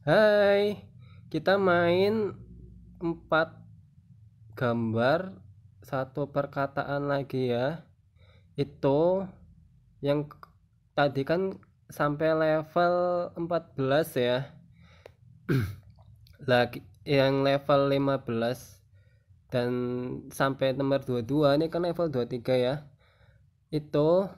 Hai, kita main 4 gambar satu perkataan lagi ya. Itu yang tadi kan sampai level 14 ya. lagi yang level 15 dan sampai nomor 22 ini kan level 23 ya. Itu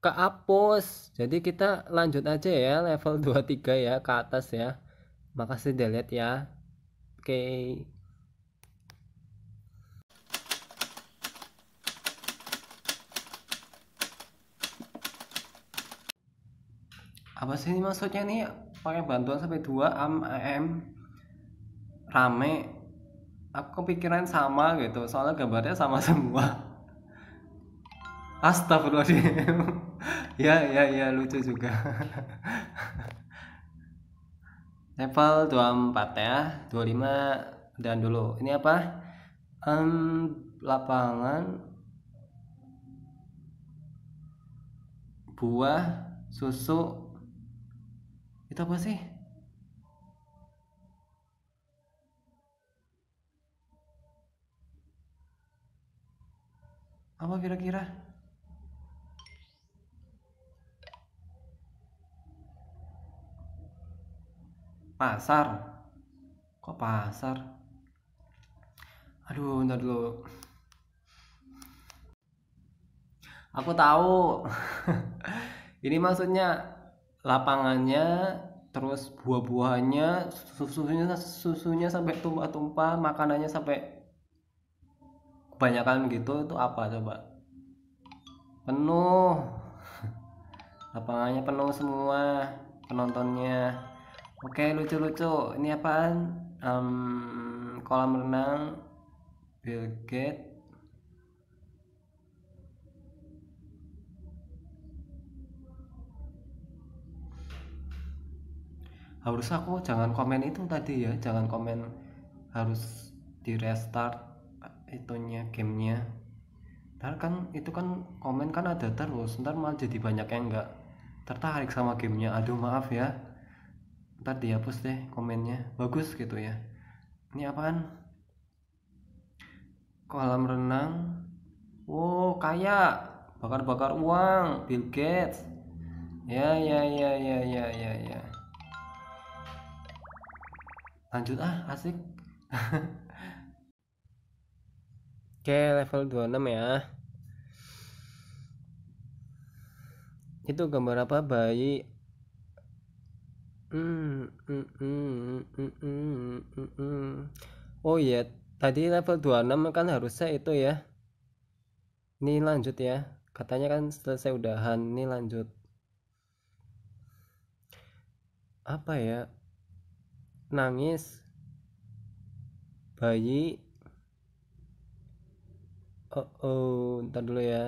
kehapus jadi kita lanjut aja ya level 23 ya ke atas ya makasih delete ya oke okay. apa sih ini maksudnya nih pakai bantuan sampai 2 am am rame aku pikiran sama gitu soalnya gambarnya sama semua astagfirullahaladzim ya ya ya lucu juga level 24 ya 25 dan dulu ini apa um, lapangan buah susu itu apa sih apa kira-kira pasar kok pasar aduh ntar dulu aku tahu ini maksudnya lapangannya terus buah buahnya susunya susunya sampai tumpah-tumpah makanannya sampai kebanyakan gitu itu apa coba penuh lapangannya penuh semua penontonnya Oke lucu-lucu ini apaan? Um, kolam renang Bill Gates harus aku jangan komen itu tadi ya jangan komen harus di restart itunya gamenya ntar kan itu kan komen kan ada terus ntar malah jadi banyak yang enggak tertarik sama gamenya aduh maaf ya ntar dihapus deh komennya bagus gitu ya ini apaan kolam renang wow kaya bakar-bakar uang Bill Gates ya ya ya ya ya ya ya lanjut ah asik Oke level 26 ya Itu gambar apa bayi Mm, mm, mm, oh iya, tadi level 26 kan harusnya itu ya. Ini lanjut ya. Katanya kan selesai udahan, ini lanjut. Apa ya? Nangis. Bayi. Oh, oh, ntar dulu ya.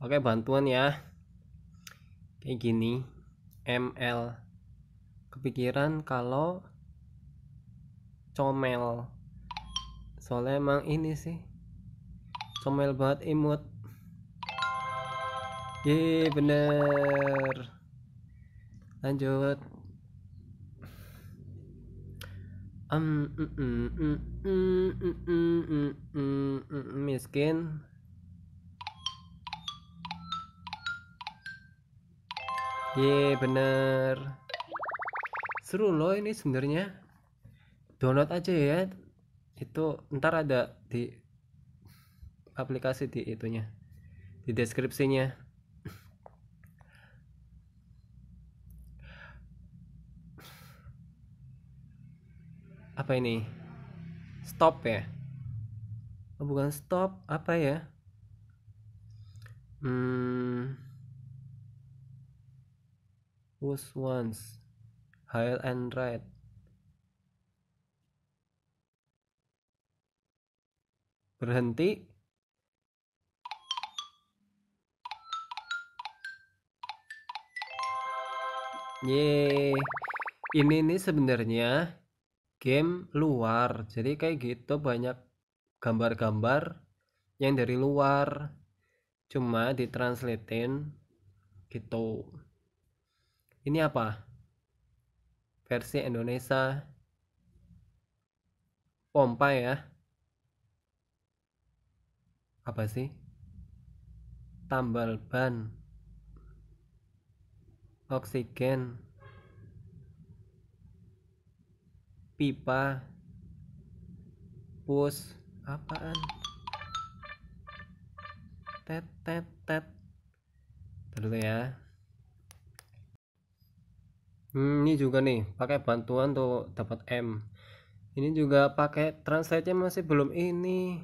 Oke, bantuan ya kayak gini ML kepikiran kalau comel soalnya emang ini sih comel banget imut ye bener lanjut um, mm, mm, mm, miskin Ye, bener. Seru loh ini sebenarnya. Download aja ya. Itu ntar ada di aplikasi di itunya. Di deskripsinya. Apa ini? Stop ya. Oh, bukan stop, apa ya? Hmm was once high and right berhenti ye Ini nih sebenarnya game luar. Jadi kayak gitu banyak gambar-gambar yang dari luar cuma ditranslatein gitu ini apa versi Indonesia pompa ya apa sih tambal ban oksigen pipa pus apaan tet tet tet terus ya Hmm, ini juga nih pakai bantuan tuh dapat M. Ini juga pakai translate-nya masih belum ini.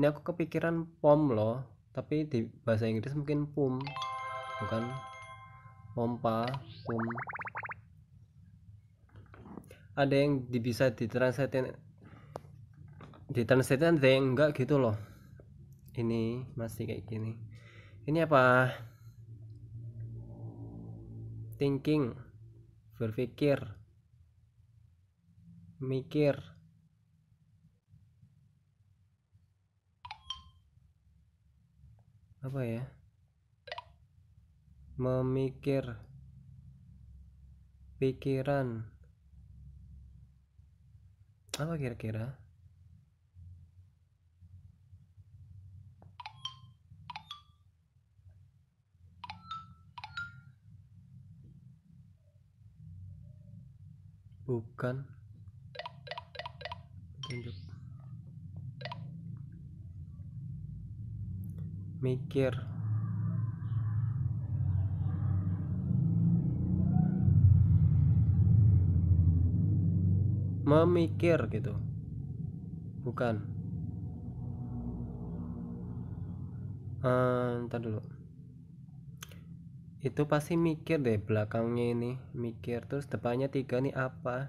Ini aku kepikiran pom loh, tapi di bahasa Inggris mungkin pum. Bukan pompa, pum. Ada yang bisa ditranslate ditranslate ada yang enggak gitu loh. Ini masih kayak gini. Ini apa? thinking berpikir mikir apa ya memikir pikiran apa kira-kira bukan petunjuk mikir memikir gitu bukan uh, ntar dulu itu pasti mikir deh belakangnya ini mikir terus depannya tiga nih apa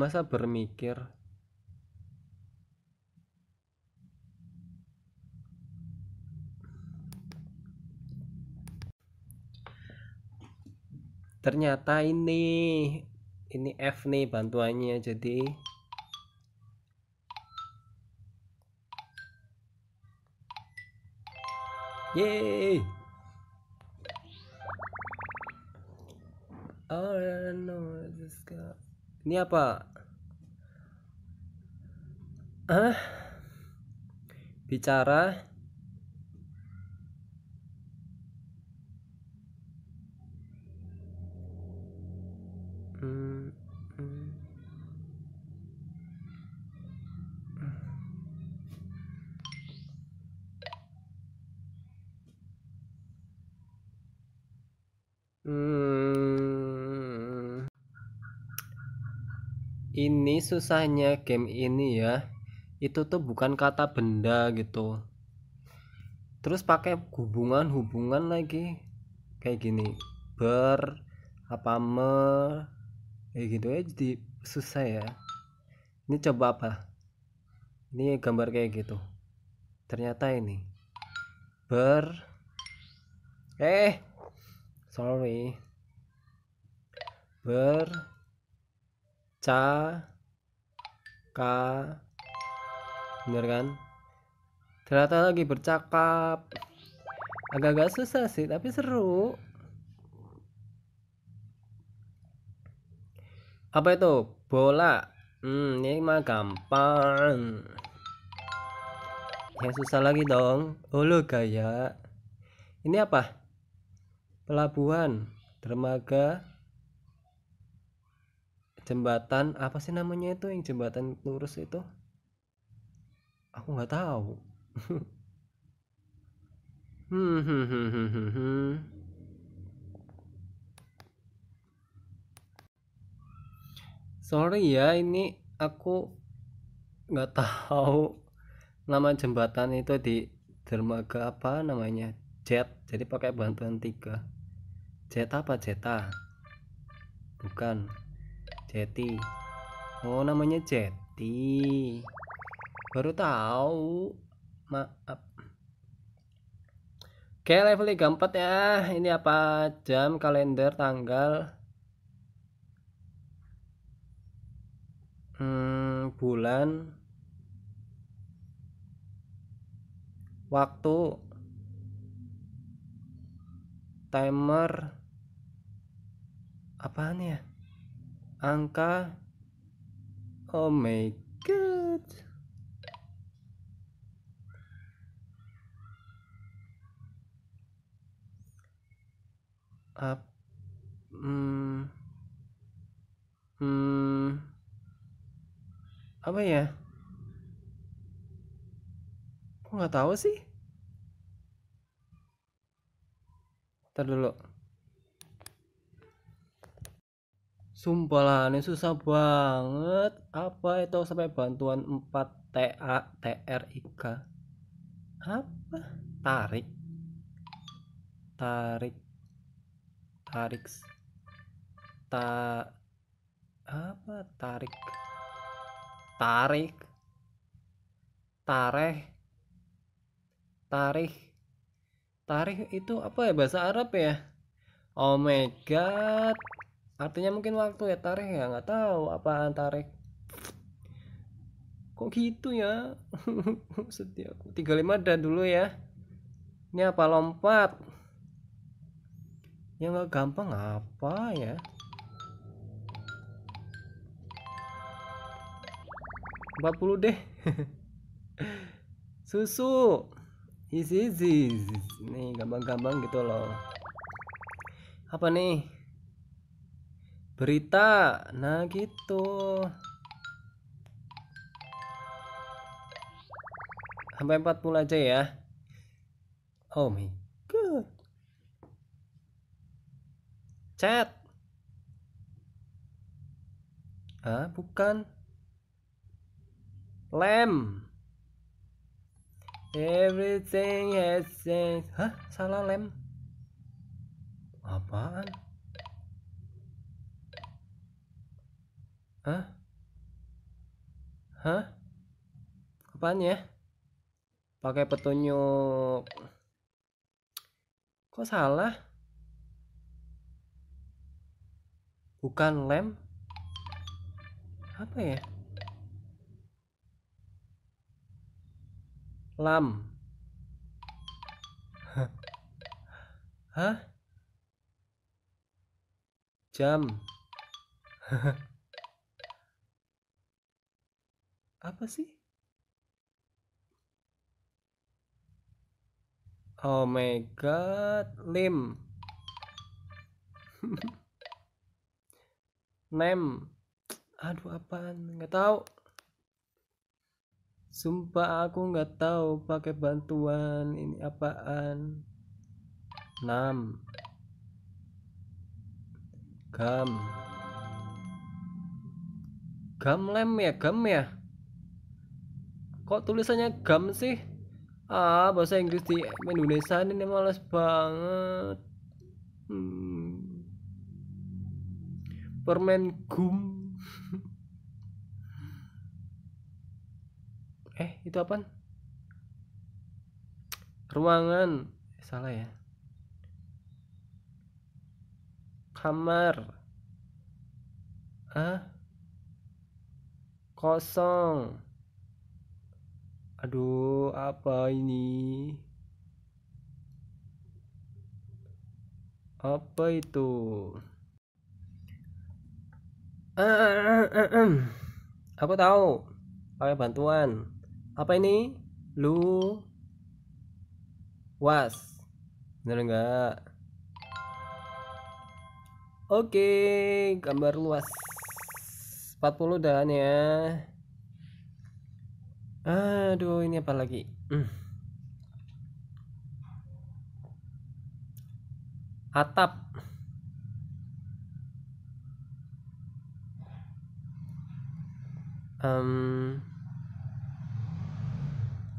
masa bermikir ternyata ini ini F nih bantuannya jadi Yeay. Oh no, this guy. Ini apa? Hah? Bicara susahnya game ini ya itu tuh bukan kata benda gitu terus pakai hubungan-hubungan lagi kayak gini ber apa me kayak gitu ya jadi susah ya ini coba apa ini gambar kayak gitu ternyata ini ber eh sorry ber ca K bener kan ternyata lagi bercakap agak-agak susah sih tapi seru apa itu bola hmm, ini mah gampang yang susah lagi dong ulu oh, gaya ini apa pelabuhan dermaga jembatan apa sih namanya itu yang jembatan lurus itu aku nggak tahu hmm, hmm, hmm, sorry ya ini aku nggak tahu nama jembatan itu di dermaga apa namanya jet jadi pakai bantuan tiga jet apa jeta bukan Jeti. Oh, namanya Jeti. Baru tahu. Maaf. Oke, level 34 ya. Ini apa? Jam, kalender, tanggal. Hmm, bulan. Waktu. Timer. Apaan ya? angka oh my god up hmm, hmm, apa ya kok nggak tahu sih Ntar dulu Sumpah lah, ini susah banget. Apa itu sampai bantuan 4 TA TRIK? Apa? Tarik. Tarik. Tarik. Ta apa? Tarik. Tarik. Tareh. tarik tarik itu apa ya bahasa Arab ya? Oh my god artinya mungkin waktu ya tarik ya nggak tahu apa tarik kok gitu ya setia aku lima dan dulu ya ini apa lompat ya nggak gampang apa ya empat puluh deh susu isi isi nih gampang-gampang gitu loh apa nih berita nah gitu sampai 40 aja ya oh my god chat ah bukan lem everything has changed hah salah lem apaan Hah? Hah? Apaan ya? Pakai petunjuk. Kok salah? Bukan lem. Apa ya? Lam. Hah? Jam. apa sih oh my god lim nem aduh apaan nggak tahu sumpah aku nggak tahu pakai bantuan ini apaan nam gam gam lem ya gam ya kok tulisannya gam sih ah bahasa Inggris di Indonesia ini males banget hmm. permen gum eh itu apa ruangan eh, salah ya kamar ah kosong aduh apa ini apa itu eh, eh, eh, aku tahu pakai bantuan apa ini lu was bener enggak oke gambar luas 40 dan ya aduh ini apa lagi hmm. atap um,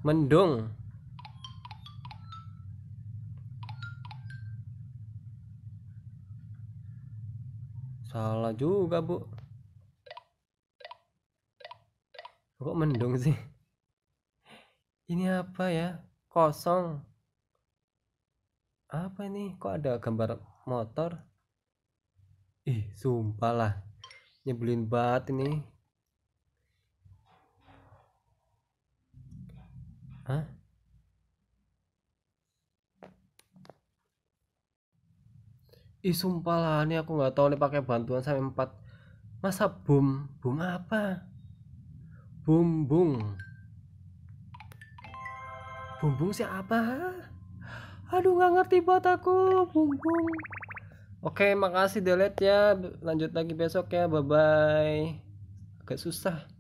mendung salah juga bu kok mendung sih ini apa ya kosong apa ini kok ada gambar motor ih sumpah lah nyebelin banget ini Hah? Ih sumpah lah ini aku nggak tahu nih pakai bantuan sampai empat. masa boom boom apa boom boom Bumbung siapa? Aduh nggak ngerti buat aku Bumbung. Oke, makasih delete ya. Lanjut lagi besok ya. Bye bye. Agak susah.